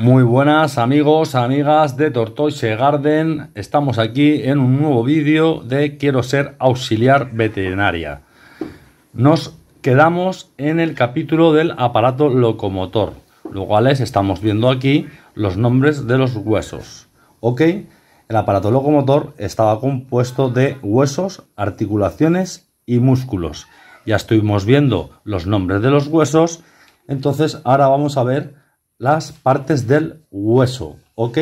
Muy buenas amigos, amigas de Tortoise Garden. Estamos aquí en un nuevo vídeo de Quiero ser auxiliar veterinaria. Nos quedamos en el capítulo del aparato locomotor, lo cual es, estamos viendo aquí los nombres de los huesos. ¿Ok? El aparato locomotor estaba compuesto de huesos, articulaciones y músculos. Ya estuvimos viendo los nombres de los huesos, entonces ahora vamos a ver las partes del hueso, ¿ok?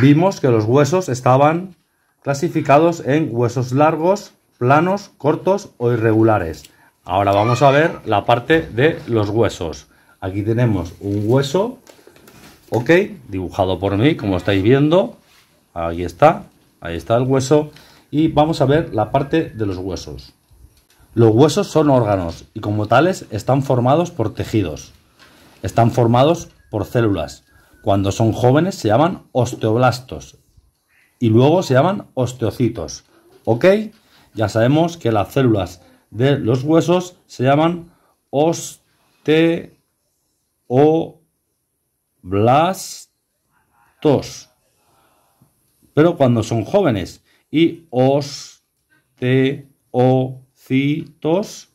Vimos que los huesos estaban clasificados en huesos largos, planos, cortos o irregulares. Ahora vamos a ver la parte de los huesos. Aquí tenemos un hueso, ¿ok? Dibujado por mí, como estáis viendo. Ahí está, ahí está el hueso. Y vamos a ver la parte de los huesos. Los huesos son órganos y como tales están formados por tejidos. Están formados por células. Cuando son jóvenes se llaman osteoblastos y luego se llaman osteocitos. ¿Ok? Ya sabemos que las células de los huesos se llaman osteoblastos. Pero cuando son jóvenes y osteocitos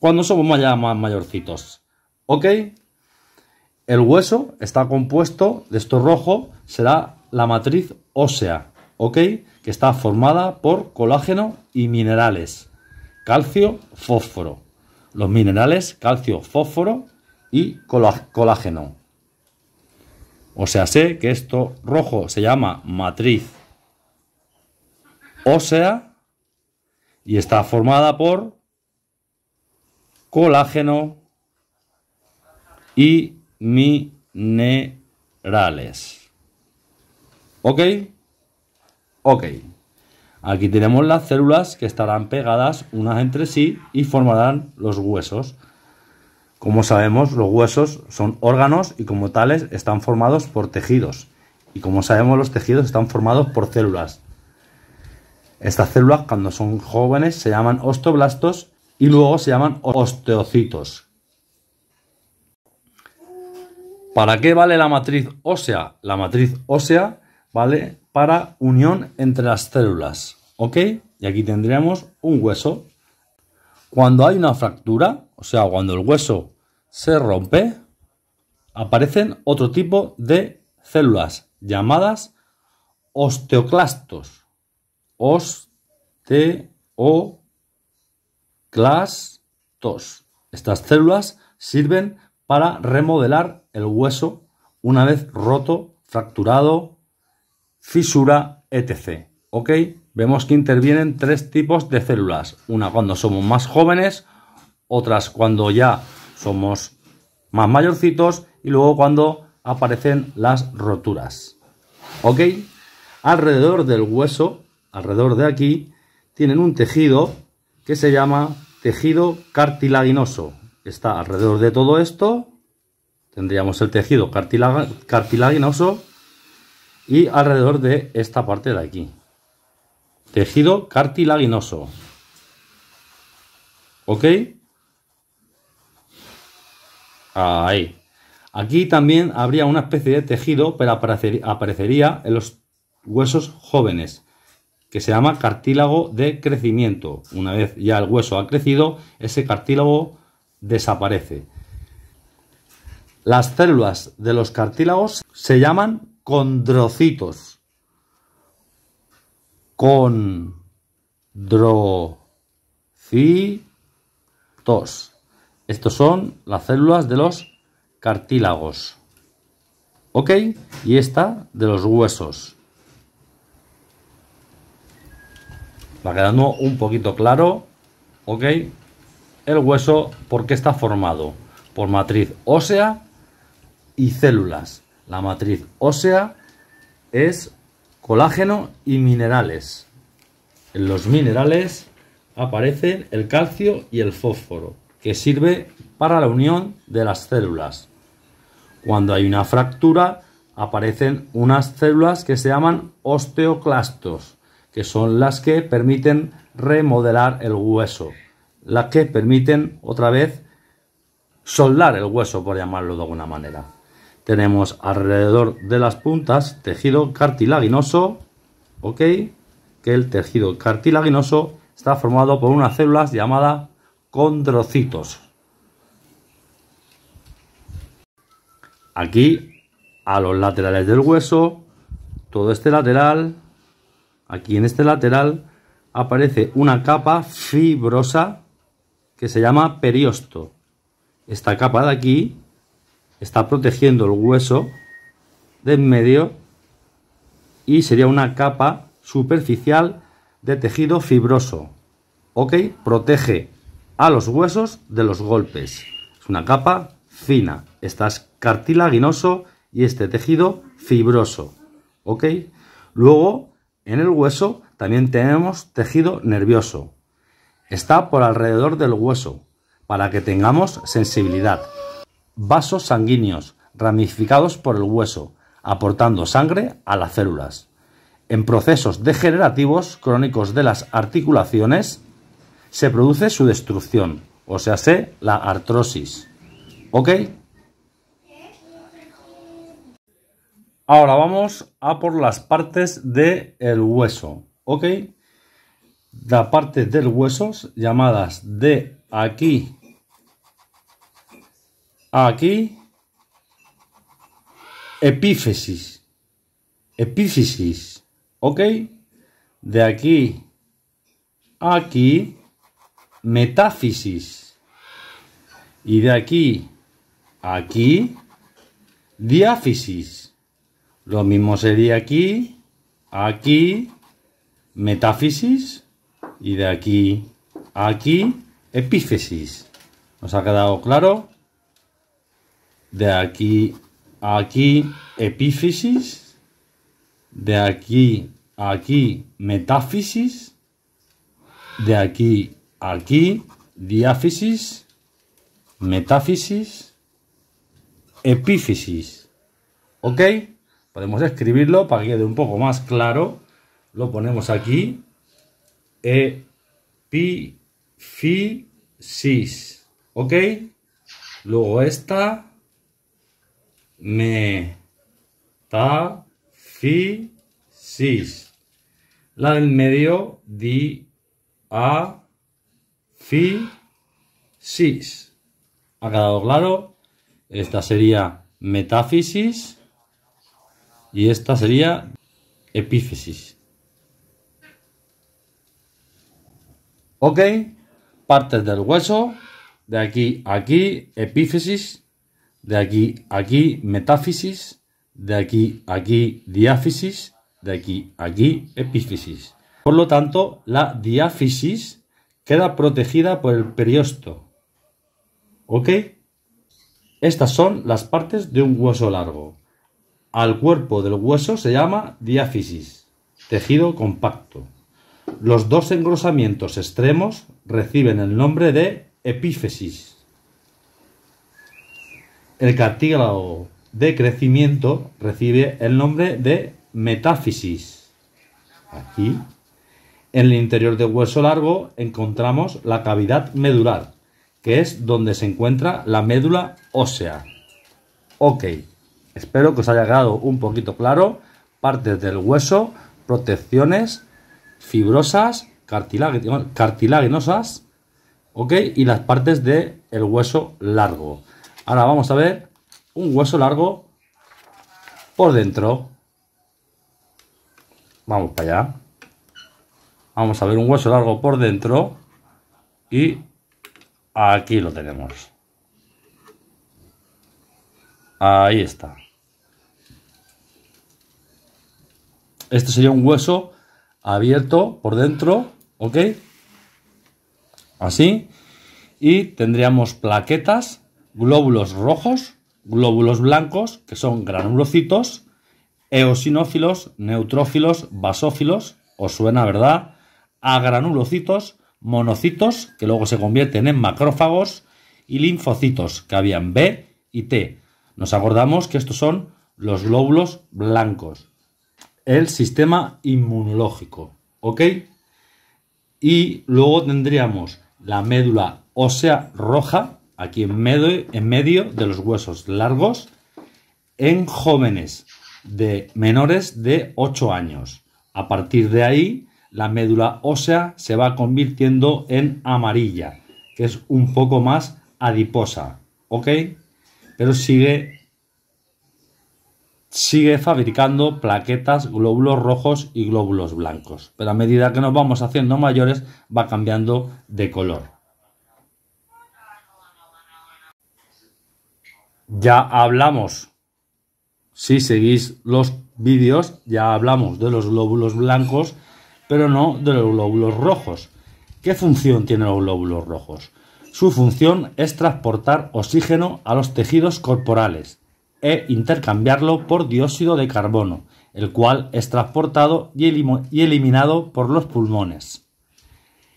cuando somos ya mayorcitos. ¿Ok? El hueso está compuesto, de esto rojo, será la matriz ósea, ¿ok? Que está formada por colágeno y minerales, calcio, fósforo. Los minerales, calcio, fósforo y colágeno. O sea, sé que esto rojo se llama matriz ósea y está formada por colágeno, y minerales. ¿Ok? Ok. Aquí tenemos las células que estarán pegadas unas entre sí y formarán los huesos. Como sabemos, los huesos son órganos y como tales están formados por tejidos. Y como sabemos, los tejidos están formados por células. Estas células cuando son jóvenes se llaman osteoblastos y luego se llaman osteocitos, ¿Para qué vale la matriz ósea? La matriz ósea vale para unión entre las células. ¿Ok? Y aquí tendríamos un hueso. Cuando hay una fractura, o sea, cuando el hueso se rompe, aparecen otro tipo de células llamadas osteoclastos. Osteoclastos. Estas células sirven para remodelar el hueso una vez roto, fracturado, fisura, etc. ¿Ok? Vemos que intervienen tres tipos de células. Una cuando somos más jóvenes, otras cuando ya somos más mayorcitos y luego cuando aparecen las roturas. ¿Ok? Alrededor del hueso, alrededor de aquí, tienen un tejido que se llama tejido cartilaginoso. Está alrededor de todo esto tendríamos el tejido cartilaginoso y alrededor de esta parte de aquí. Tejido cartilaginoso. ¿Ok? Ahí. Aquí también habría una especie de tejido, pero aparecería en los huesos jóvenes, que se llama cartílago de crecimiento. Una vez ya el hueso ha crecido, ese cartílago desaparece. Las células de los cartílagos se llaman condrocitos. Condrocitos. Estos son las células de los cartílagos. ¿Ok? Y esta de los huesos. Va quedando un poquito claro. ¿Ok? El hueso, ¿por qué está formado? Por matriz ósea y células. La matriz ósea es colágeno y minerales. En los minerales aparecen el calcio y el fósforo, que sirve para la unión de las células. Cuando hay una fractura, aparecen unas células que se llaman osteoclastos, que son las que permiten remodelar el hueso, las que permiten otra vez soldar el hueso, por llamarlo de alguna manera. Tenemos alrededor de las puntas tejido cartilaginoso, ¿ok? Que el tejido cartilaginoso está formado por unas células llamadas condrocitos. Aquí, a los laterales del hueso, todo este lateral, aquí en este lateral, aparece una capa fibrosa que se llama periosto. Esta capa de aquí está protegiendo el hueso de en medio y sería una capa superficial de tejido fibroso. ¿Ok? Protege a los huesos de los golpes. Es una capa fina. Estás cartilaginoso y este tejido fibroso. ¿Ok? Luego, en el hueso también tenemos tejido nervioso. Está por alrededor del hueso para que tengamos sensibilidad vasos sanguíneos ramificados por el hueso, aportando sangre a las células. En procesos degenerativos crónicos de las articulaciones se produce su destrucción, o sea, se la artrosis. ¿Ok? Ahora vamos a por las partes del el hueso. ¿Ok? La parte del hueso, llamadas de aquí aquí epífisis, epífisis, ¿ok? De aquí aquí metáfisis y de aquí aquí diáfisis. Lo mismo sería aquí, aquí, metáfisis y de aquí aquí epífisis ¿Nos ha quedado claro? de aquí a aquí epífisis, de aquí a aquí metáfisis, de aquí a aquí diáfisis, metáfisis, epífisis. ¿Ok? Podemos escribirlo para que quede un poco más claro. Lo ponemos aquí. Epífisis. ¿Ok? Luego esta metafisis. La del medio, di, a, fi, sis. ¿Ha quedado claro? Esta sería metáfisis y esta sería epífisis ¿Ok? Partes del hueso, de aquí a aquí, epífisis de aquí aquí metáfisis, de aquí aquí diáfisis, de aquí aquí epífisis. Por lo tanto, la diáfisis queda protegida por el periosto. ¿Ok? Estas son las partes de un hueso largo. Al cuerpo del hueso se llama diáfisis, tejido compacto. Los dos engrosamientos extremos reciben el nombre de epífisis el cartílago de crecimiento recibe el nombre de metáfisis. Aquí, en el interior del hueso largo, encontramos la cavidad medular, que es donde se encuentra la médula ósea. Ok, espero que os haya quedado un poquito claro partes del hueso, protecciones fibrosas, cartilaginosas, ok, y las partes del el hueso largo. Ahora vamos a ver un hueso largo por dentro. Vamos para allá. Vamos a ver un hueso largo por dentro. Y aquí lo tenemos. Ahí está. Este sería un hueso abierto por dentro, ¿ok? Así. Y tendríamos plaquetas glóbulos rojos, glóbulos blancos, que son granulocitos, eosinófilos, neutrófilos, basófilos, os suena, ¿verdad? A granulocitos, monocitos, que luego se convierten en macrófagos, y linfocitos, que habían B y T. Nos acordamos que estos son los glóbulos blancos, el sistema inmunológico, ¿ok? Y luego tendríamos la médula ósea roja, aquí en medio, de los huesos largos, en jóvenes de menores de 8 años. A partir de ahí, la médula ósea se va convirtiendo en amarilla, que es un poco más adiposa, ¿ok? Pero sigue, sigue fabricando plaquetas, glóbulos rojos y glóbulos blancos. Pero a medida que nos vamos haciendo mayores, va cambiando de color. ya hablamos, si seguís los vídeos, ya hablamos de los glóbulos blancos, pero no de los glóbulos rojos. ¿Qué función tienen los glóbulos rojos? Su función es transportar oxígeno a los tejidos corporales e intercambiarlo por dióxido de carbono, el cual es transportado y, eliminado por los pulmones.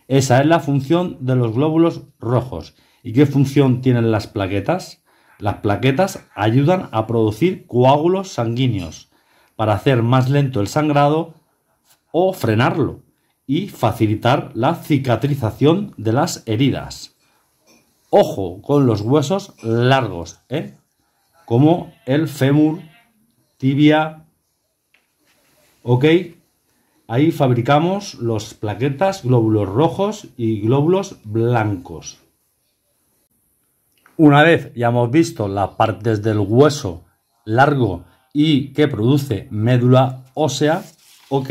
Esa es la función de los glóbulos rojos. ¿Y qué función tienen las plaquetas? Las plaquetas ayudan a producir coágulos sanguíneos para hacer más lento el sangrado o frenarlo y facilitar la cicatrización de las heridas. Ojo con los huesos largos, ¿eh? como el fémur, tibia, ¿ok? Ahí fabricamos los plaquetas, glóbulos rojos y glóbulos blancos. Una vez ya hemos visto las partes del hueso largo y que produce médula ósea, ok,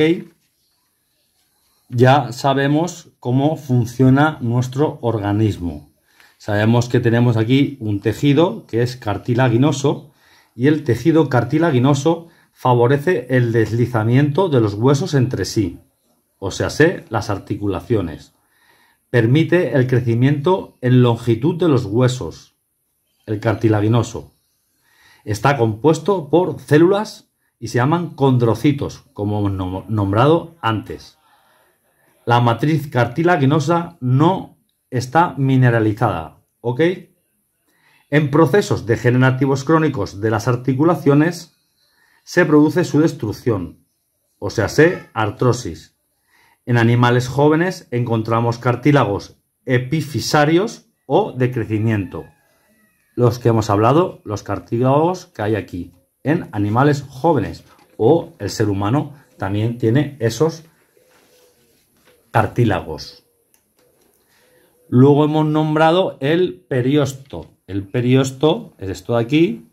ya sabemos cómo funciona nuestro organismo. Sabemos que tenemos aquí un tejido que es cartilaginoso y el tejido cartilaginoso favorece el deslizamiento de los huesos entre sí, o sea, las articulaciones. Permite el crecimiento en longitud de los huesos el cartilaginoso. Está compuesto por células y se llaman condrocitos, como hemos nombrado antes. La matriz cartilaginosa no está mineralizada, En procesos degenerativos crónicos de las articulaciones se produce su destrucción, o sea, se artrosis. En animales jóvenes encontramos cartílagos epifisarios o de crecimiento los que hemos hablado, los cartílagos que hay aquí en animales jóvenes o el ser humano también tiene esos cartílagos. Luego hemos nombrado el periosto. El periosto es esto de aquí,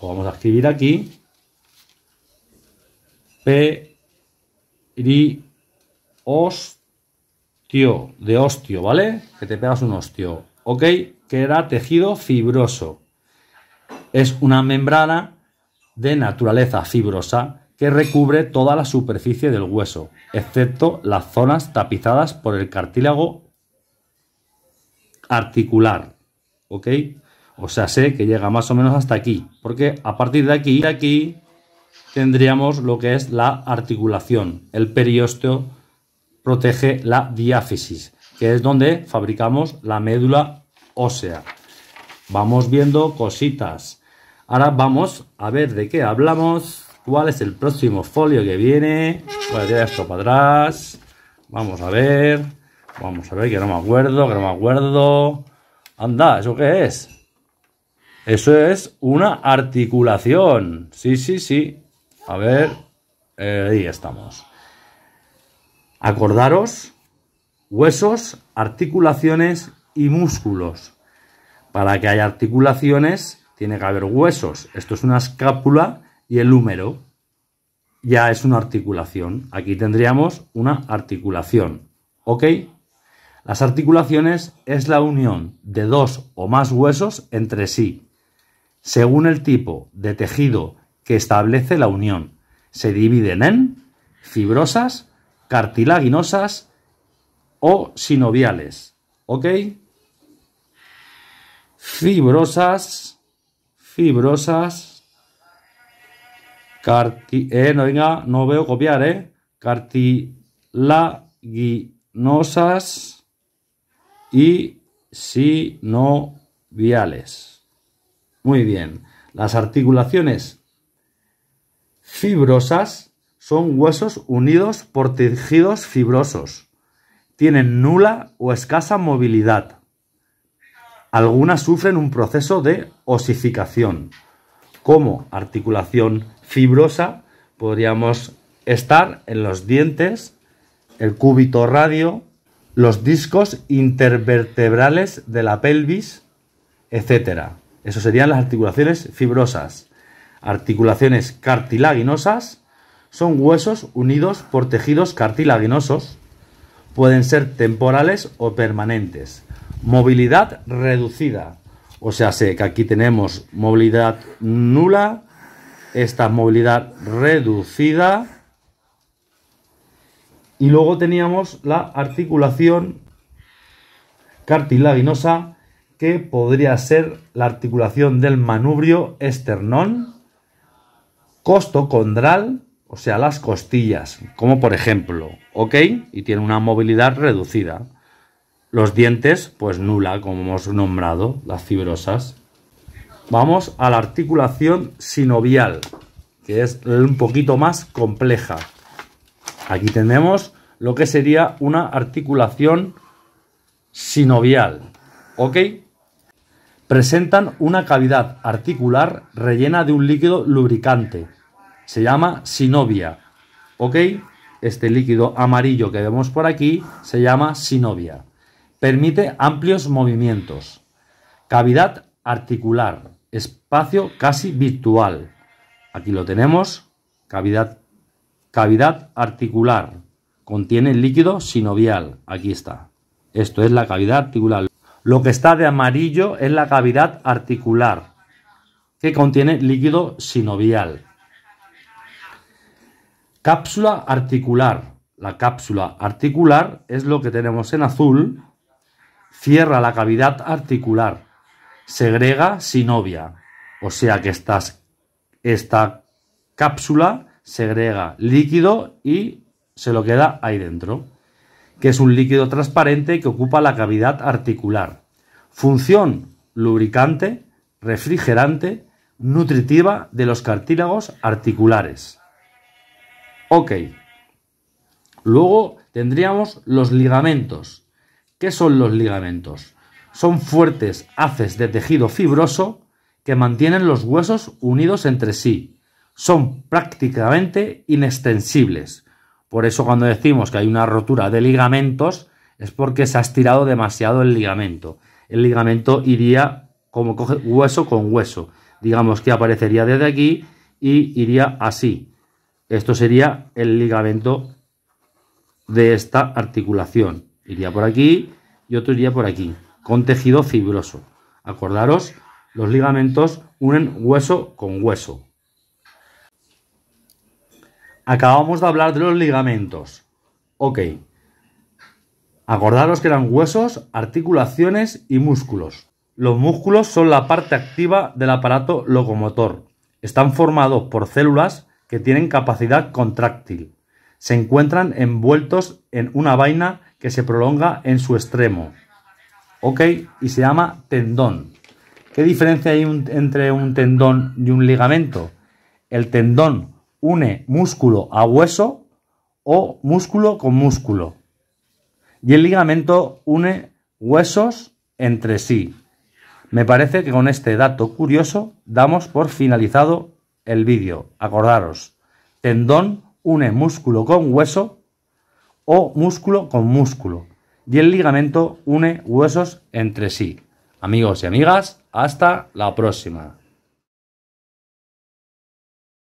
lo vamos a escribir aquí. Periostio, de ostio, ¿vale? Que te pegas un ostio. ¿ok? Que era tejido fibroso. Es una membrana de naturaleza fibrosa que recubre toda la superficie del hueso, excepto las zonas tapizadas por el cartílago articular, ¿ok? O sea, sé que llega más o menos hasta aquí, porque a partir de aquí, de aquí tendríamos lo que es la articulación. El periósteo protege la diáfisis, que es donde fabricamos la médula ósea. Vamos viendo cositas. Ahora vamos a ver de qué hablamos, cuál es el próximo folio que viene. Voy a tirar esto para atrás. Vamos a ver, vamos a ver, que no me acuerdo, que no me acuerdo. Anda, ¿eso qué es? Eso es una articulación. Sí, sí, sí. A ver, eh, ahí estamos. Acordaros huesos, articulaciones y músculos. Para que haya articulaciones tiene que haber huesos. Esto es una escápula y el húmero ya es una articulación. Aquí tendríamos una articulación. ¿Ok? Las articulaciones es la unión de dos o más huesos entre sí, según el tipo de tejido que establece la unión. Se dividen en fibrosas, cartilaginosas o sinoviales. ¿Ok? Fibrosas, fibrosas, eh, no venga, no veo copiar, eh, cartilaginosas y sinoviales. Muy bien, las articulaciones fibrosas son huesos unidos por tejidos fibrosos tienen nula o escasa movilidad. Algunas sufren un proceso de osificación, como articulación fibrosa, podríamos estar en los dientes, el cúbito radio, los discos intervertebrales de la pelvis, etc. Eso serían las articulaciones fibrosas. Articulaciones cartilaginosas son huesos unidos por tejidos cartilaginosos Pueden ser temporales o permanentes. Movilidad reducida. O sea, sé que aquí tenemos movilidad nula, esta movilidad reducida y luego teníamos la articulación cartilaginosa que podría ser la articulación del manubrio esternón, costocondral o sea, las costillas, como por ejemplo, ok, y tiene una movilidad reducida. Los dientes, pues nula, como hemos nombrado, las fibrosas. Vamos a la articulación sinovial, que es un poquito más compleja. Aquí tenemos lo que sería una articulación sinovial, ¿ok? Presentan una cavidad articular rellena de un líquido lubricante, se llama Sinovia. ¿Ok? Este líquido amarillo que vemos por aquí se llama Sinovia. Permite amplios movimientos. Cavidad articular. Espacio casi virtual. Aquí lo tenemos. Cavidad, cavidad articular. Contiene líquido sinovial. Aquí está. Esto es la cavidad articular. Lo que está de amarillo es la cavidad articular, que contiene líquido sinovial. Cápsula articular. La cápsula articular es lo que tenemos en azul. Cierra la cavidad articular. Segrega sinovia. O sea que esta cápsula segrega líquido y se lo queda ahí dentro, que es un líquido transparente que ocupa la cavidad articular. Función lubricante, refrigerante, nutritiva de los cartílagos articulares. Ok. Luego tendríamos los ligamentos. ¿Qué son los ligamentos? Son fuertes haces de tejido fibroso que mantienen los huesos unidos entre sí. Son prácticamente inextensibles. Por eso cuando decimos que hay una rotura de ligamentos es porque se ha estirado demasiado el ligamento. El ligamento iría como coge hueso con hueso. Digamos que aparecería desde aquí y iría así. Esto sería el ligamento de esta articulación. Iría por aquí y otro iría por aquí, con tejido fibroso. Acordaros, los ligamentos unen hueso con hueso. Acabamos de hablar de los ligamentos. Ok. Acordaros que eran huesos, articulaciones y músculos. Los músculos son la parte activa del aparato locomotor. Están formados por células que tienen capacidad contráctil. Se encuentran envueltos en una vaina que se prolonga en su extremo. ¿Ok? Y se llama tendón. ¿Qué diferencia hay entre un tendón y un ligamento? El tendón une músculo a hueso o músculo con músculo. Y el ligamento une huesos entre sí. Me parece que con este dato curioso damos por finalizado el vídeo, acordaros. Tendón une músculo con hueso o músculo con músculo. Y el ligamento une huesos entre sí. Amigos y amigas, hasta la próxima.